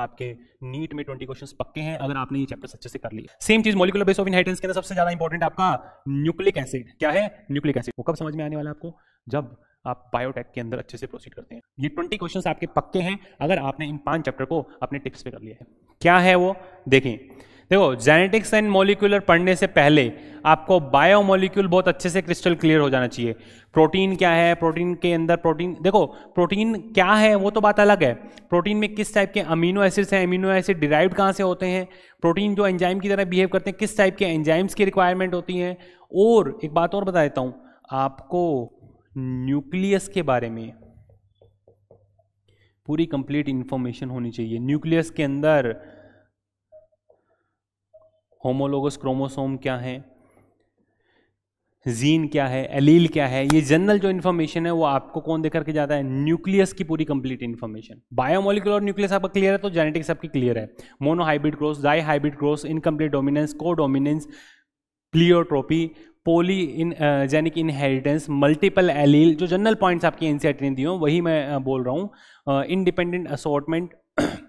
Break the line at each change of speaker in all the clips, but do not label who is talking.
आपके नीट में twenty question पक्के हैं अगर आपने ये चैप्टर अच्छे से कर लिया सेम चीज मोलिकुलर बेस ऑफ इनहेरिटेंस के अंदर सबसे ज्यादा इंपॉर्टेंट आपका न्यूक्लिक एसिड क्या है न्यूक्लिक एसिड वो कब समझ में आने वाला आपको जब आप बायोटेक के अंदर अच्छे से प्रोसीड करते हैं ये ट्वेंटी क्वेश्चन आपके पक्के हैं अगर आपने इन पांच चैप्टर को अपने टिप्स पे कर लिया है क्या है वो देखें देखो जेनेटिक्स एंड मोलिकुलर पढ़ने से पहले आपको बायो मोलिक्यूल बहुत अच्छे से क्रिस्टल क्लियर हो जाना चाहिए प्रोटीन क्या है प्रोटीन के अंदर प्रोटीन देखो प्रोटीन क्या है वो तो बात अलग है प्रोटीन में किस टाइप के अमीनो एसिड्स हैं अमीनो एसिड डिराइव कहाँ से होते हैं प्रोटीन जो एंजाइम की तरह बिहेव करते हैं किस टाइप के एंजाइम्स की रिक्वायरमेंट होती है और एक बात और बता देता हूँ आपको न्यूक्लियस के बारे में पूरी कंप्लीट इंफॉर्मेशन होनी चाहिए न्यूक्लियस के अंदर होमोलोगस क्रोमोसोम क्या है जीन क्या है एलील क्या है ये जनरल जो इन्फॉर्मेशन है वो आपको कौन देकर के जाता है न्यूक्लियस की पूरी कंप्लीट इन्फॉर्मेशन बायोमोलिकुलर और न्यूक्लियस आपका क्लियर है तो uh, जेनेटिक्स आपकी क्लियर है monohybrid cross dihybrid cross incomplete dominance codominance pleiotropy polygenic inheritance multiple allele जो जनरल पॉइंट्स आपकी एनसीआरटी ने दिए हों वही मैं uh, बोल रहा हूँ independent uh, assortment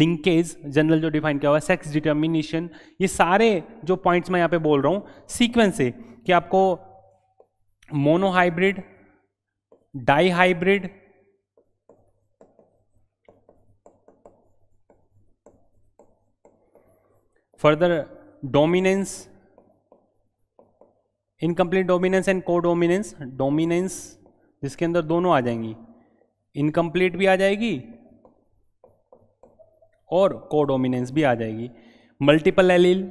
linkage general जो डिफाइन किया हुआ है सेक्स डिटर्मिनेशन ये सारे जो पॉइंट्स मैं यहाँ पे बोल रहा हूँ सीक्वेंस है कि आपको monohybrid dihybrid further dominance incomplete dominance and codominance dominance जिसके अंदर दोनों आ जाएंगी इनकम्प्लीट भी आ जाएगी और कोडोमिनेंस भी आ जाएगी multiple allele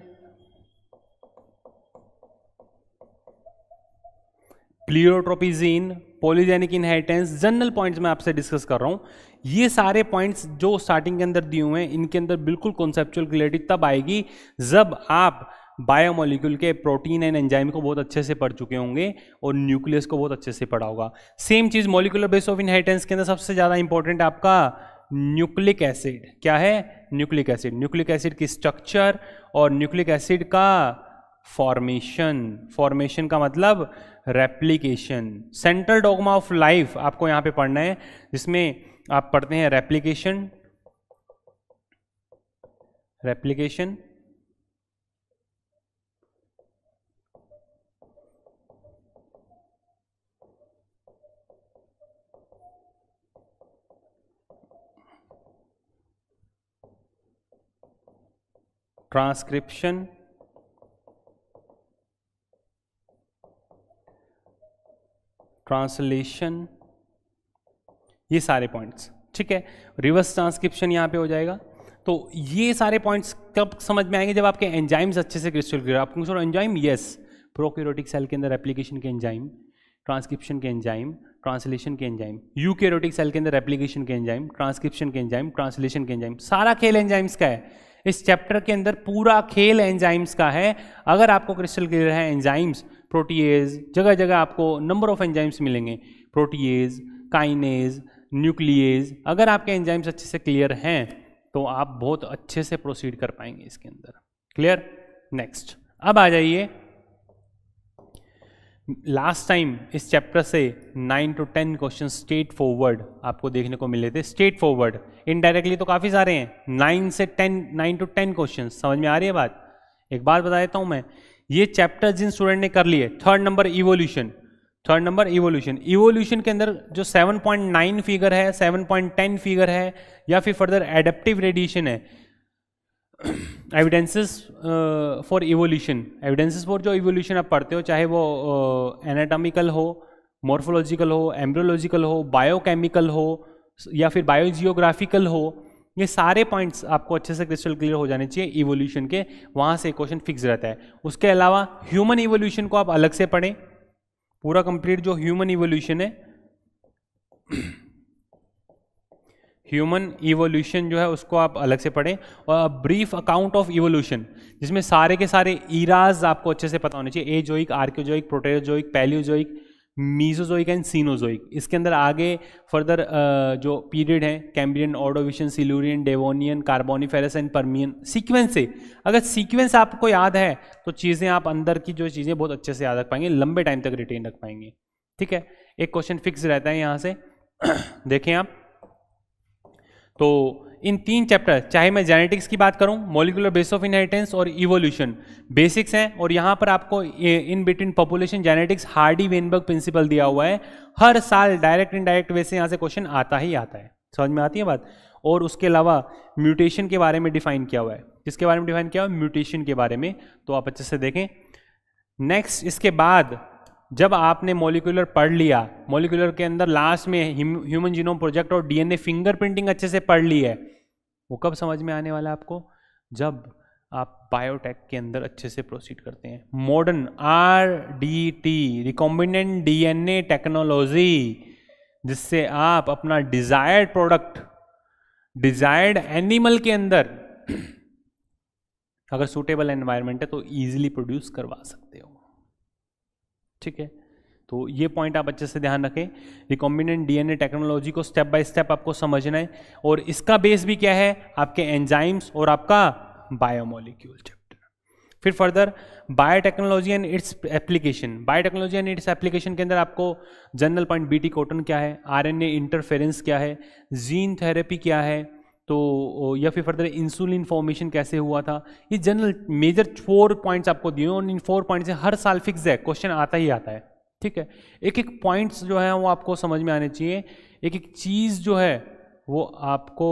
pleiotropic gene polygenic inheritance general points मैं आपसे डिस्कस कर रहा हूँ ये सारे पॉइंट्स जो स्टार्टिंग के अंदर दिए हुए हैं इनके अंदर बिल्कुल कॉन्सेप्चुअल क्लियरिटी तब आएगी जब आप बायोमोलिक्यूल के प्रोटीन एंड एंजाइम को बहुत अच्छे से पढ़ चुके होंगे और न्यूक्लियस को बहुत अच्छे से पढ़ा होगा सेम चीज़ मोलिकुलर बेस ऑफ इनहेरिटेंस के अंदर सबसे ज़्यादा इंपॉर्टेंट आपका न्यूक्लिक एसिड क्या है न्यूक्लिक एसिड न्यूक्लिक एसिड की स्ट्रक्चर और न्यूक्लिक एसिड का फॉर्मेशन फॉर्मेशन का मतलब replication central dogma of life आपको यहां पे पढ़ना है जिसमें आप पढ़ते हैं रेप्लीकेशन रेप्लीकेशन ट्रांसक्रिप्शन ट्रांसलेशन ये सारे पॉइंट्स ठीक है रिवर्स ट्रांसक्रिप्शन यहाँ पे हो जाएगा तो ये सारे पॉइंट्स कब समझ में आएंगे जब आपके एंजाइम्स अच्छे से क्रिस्टल क्लियर आप sir enzyme yes prokaryotic cell के अंदर एप्लीकेशन के एंजाइम ट्रांसक्रिप्शन के एंजाइम ट्रांसलेशन के एंजाइम यूकेरोटिक सेल के अंदर एप्लीकेशन के एंजाइम ट्रांसक्रिप्शन के एंजाइम ट्रांसलेशन के एंजाइम सारा खेल एंजाइम्स का है इस चैप्टर के अंदर पूरा खेल एंजाइम्स का है अगर आपको क्रिस्टल क्लियर है एंजाइम्स प्रोटीएज जगह जगह आपको नंबर ऑफ एंजाइम्स मिलेंगे प्रोटीएज काइनेज न्यूक्लियज अगर आपके एंजाइम्स अच्छे से क्लियर हैं तो आप बहुत अच्छे से प्रोसीड कर पाएंगे इसके अंदर क्लियर नेक्स्ट अब आ जाइए लास्ट टाइम इस चैप्टर से nine to ten question straightforward आपको देखने को मिले थे स्टेट फॉरवर्ड इनडायरेक्टली तो काफ़ी सारे हैं नाइन से ten nine to ten question समझ में आ रही है बात एक बात बता देता हूँ मैं ये चैप्टर जिन स्टूडेंट ने कर लिए third number evolution third number evolution evolution के अंदर जो 7.9 फिगर है 7.10 फिगर है या फिर फर्दर एडेप्टिव रेडिएशन है evidences for evolution evidences for जो इवोल्यूशन आप पढ़ते हो चाहे वो एनाटॉमिकल uh, हो मॉर्फोलॉजिकल हो एम्ब्रोलॉजिकल हो बायोकेमिकल हो या फिर बायोजियोग्राफिकल हो ये सारे पॉइंट्स आपको अच्छे से क्रिस्टल क्लियर हो जाने चाहिए इवोल्यूशन के वहाँ से क्वेश्चन फिक्स रहता है उसके अलावा ह्यूमन इवोल्यूशन को आप अलग से पढ़ें पूरा कंप्लीट जो ह्यूमन इवोल्यूशन है ह्यूमन इवोल्यूशन जो है उसको आप अलग से पढ़ें और ब्रीफ अकाउंट ऑफ इवोल्यूशन जिसमें सारे के सारे ईराज आपको अच्छे से पता होने चाहिए Azoic Archaeozoic Proterozoic Palaeozoic Mesozoic and Cenozoic इसके अंदर आगे फर्दर जो पीरियड हैं Cambrian Ordovician Silurian Devonian Carboniferous and Permian sequence से अगर सीक्वेंस आपको याद है तो चीज़ें आप अंदर की जो चीज़ें बहुत अच्छे से याद रख पाएंगे लंबे टाइम तक रिटेन रख पाएंगे ठीक है एक क्वेश्चन फिक्स रहता है यहाँ से देखें आप तो इन तीन चैप्टर चाहे मैं जेनेटिक्स की बात करूं मोलिकुलर बेस ऑफ इनहेरिटेंस और इवोल्यूशन बेसिक्स हैं और यहां पर आपको in between population genetics Hardy Weinberg principle दिया हुआ है हर साल डायरेक्ट इनडायरेक्ट वे से यहां से क्वेश्चन आता ही आता है समझ में आती है बात और उसके अलावा म्यूटेशन के बारे में डिफाइन किया हुआ है किसके बारे में डिफाइन किया हुआ है म्यूटेशन के बारे में तो आप अच्छे से देखें नेक्स्ट इसके बाद जब आपने मोलिकुलर पढ़ लिया मोलिकुलर के अंदर लास्ट में ह्यूमन जीनोम प्रोजेक्ट और डीएनए फिंगरप्रिंटिंग अच्छे से पढ़ ली है वो कब समझ में आने वाला है आपको जब आप बायोटेक के अंदर अच्छे से प्रोसीड करते हैं modern R D T recombinant A technology जिससे आप अपना डिजायर्ड प्रोडक्ट डिजायर्ड एनिमल के अंदर अगर सूटेबल एनवायरनमेंट है तो ईजिली प्रोड्यूस करवा सकते हो ठीक है तो ये पॉइंट आप अच्छे से ध्यान रखें रिकॉम्बिनेंट डीएनए टेक्नोलॉजी को स्टेप बाय स्टेप आपको समझना है और इसका बेस भी क्या है आपके एंजाइम्स और आपका बायोमोलिक्यूल चैप्टर फिर further biotechnology and its application biotechnology and its application के अंदर आपको जनरल पॉइंट बीटी कॉटन क्या है आरएनए इंटरफेरेंस क्या है जीन थेरेपी क्या है तो या फिर फर्दर इंसुलिन फॉर्मेशन कैसे हुआ था ये जनरल मेजर फोर पॉइंट्स आपको दिए और इन फोर पॉइंट से हर साल फिक्स है क्वेश्चन आता ही आता है ठीक है एक एक पॉइंट्स जो है वो आपको समझ में आने चाहिए एक एक चीज़ जो है वो आपको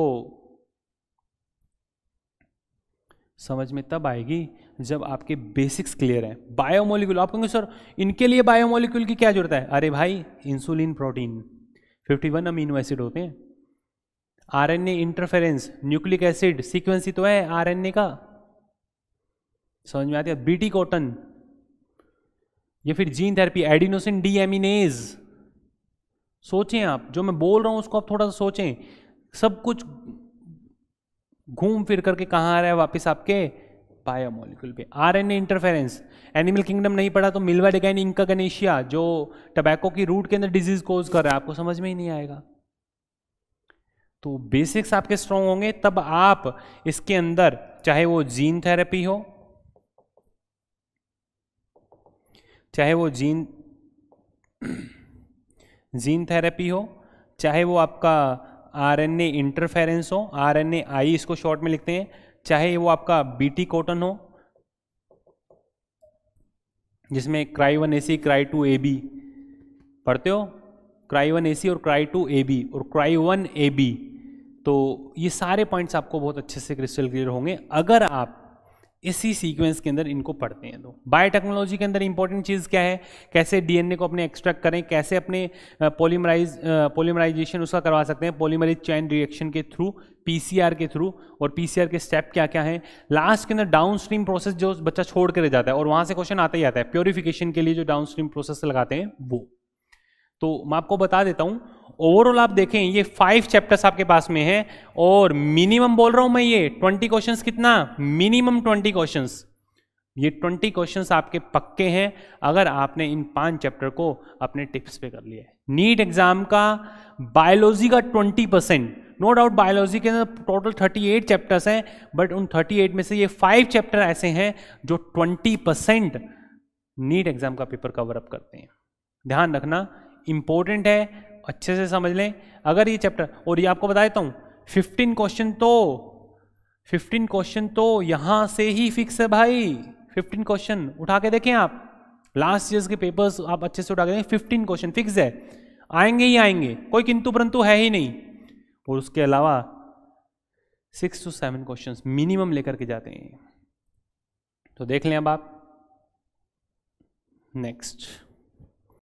समझ में तब आएगी जब आपके बेसिक्स क्लियर हैं बायोमोलिक्यूल आप कहेंगे सर इनके लिए बायोमोलिक्यूल की क्या जरूरत है अरे भाई इंसुलिन प्रोटीन 51 अमीनो एसिड होते हैं RNA interference nucleic acid sequence ही तो है आरएनए का समझ में आती है बीटी कॉटन या फिर जीन थेरेपी एडिनोसिन डीएमिनेज सोचें आप जो मैं बोल रहा हूं उसको आप थोड़ा सा सोचें सब कुछ घूम फिर करके कहाँ आ रहा है वापस आपके बायोमोलिक्यूल पे आरएनए इंटरफेरेंस एनिमल किंगडम नहीं पड़ा तो मिलवा डिगैन इंका गनेशिया जो टबैको की रूट के अंदर डिजीज कोज कर रहा है आपको समझ में ही नहीं आएगा तो बेसिक्स आपके स्ट्रांग होंगे तब आप इसके अंदर चाहे वो जीन थेरेपी हो चाहे वो जीन जीन थेरेपी हो चाहे वो आपका आरएनए इंटरफेरेंस हो आरएनए आई इसको शॉर्ट में लिखते हैं चाहे वो आपका बीटी कॉटन हो जिसमें cry one A C cry two A B पढ़ते हो क्राई वन ए सी और क्राई टू ए बी और क्राई वन ए बी तो ये सारे पॉइंट्स आपको बहुत अच्छे से क्रिस्टल क्लियर होंगे अगर आप इसी सीक्वेंस के अंदर इनको पढ़ते हैं तो बायोटेक्नोलॉजी के अंदर इंपॉर्टेंट चीज़ क्या है कैसे डीएनए को अपने एक्सट्रैक्ट करें कैसे अपने पोलीमराइज पॉलीमराइजेशन उसका करवा सकते हैं पॉलीमराइज चैन रिएक्शन के थ्रू पीसीआर के थ्रू और पीसीआर के स्टेप क्या क्या हैं लास्ट के अंदर डाउन स्ट्रीम प्रोसेस जो बच्चा छोड़ कर जाता है और वहाँ से क्वेश्चन आता ही आता है प्योरीफिकेशन के लिए जो डाउन स्ट्रीम प्रोसेस लगाते हैं वो तो मैं आपको बता देता हूं ओवरऑल आप देखें ये फाइव चैप्टर्स आपके पास में है और मिनिमम बोल रहा हूं मैं ये ट्वेंटी क्वेश्चन कितना मिनिमम ट्वेंटी क्वेश्चन ये ट्वेंटी क्वेश्चन आपके पक्के हैं अगर आपने इन पांच चैप्टर को अपने टिप्स पे कर लिया है नीट एग्जाम का बायोलॉजी का twenty percent no doubt biology के अंदर टोटल थर्टी एट चैप्टर्स हैं बट उन थर्टी एट में से ये फाइव चैप्टर ऐसे हैं जो ट्वेंटी परसेंट नीट एग्जाम का पेपर कवर अप करते हैं ध्यान रखना इंपॉर्टेंट है अच्छे से समझ लें अगर ये चैप्टर और ये आपको बता देता हूँ फिफ्टीन क्वेश्चन तो फिफ्टीन क्वेश्चन तो यहाँ से ही फिक्स है भाई फिफ्टीन क्वेश्चन उठा के देखें आप लास्ट ईयर्स के पेपर्स आप अच्छे से उठा के देखें फिफ्टीन क्वेश्चन फिक्स है आएंगे ही आएंगे कोई किंतु परंतु है ही नहीं और उसके अलावा six to seven question minimum लेकर के जाते हैं तो देख लें अब आप नेक्स्ट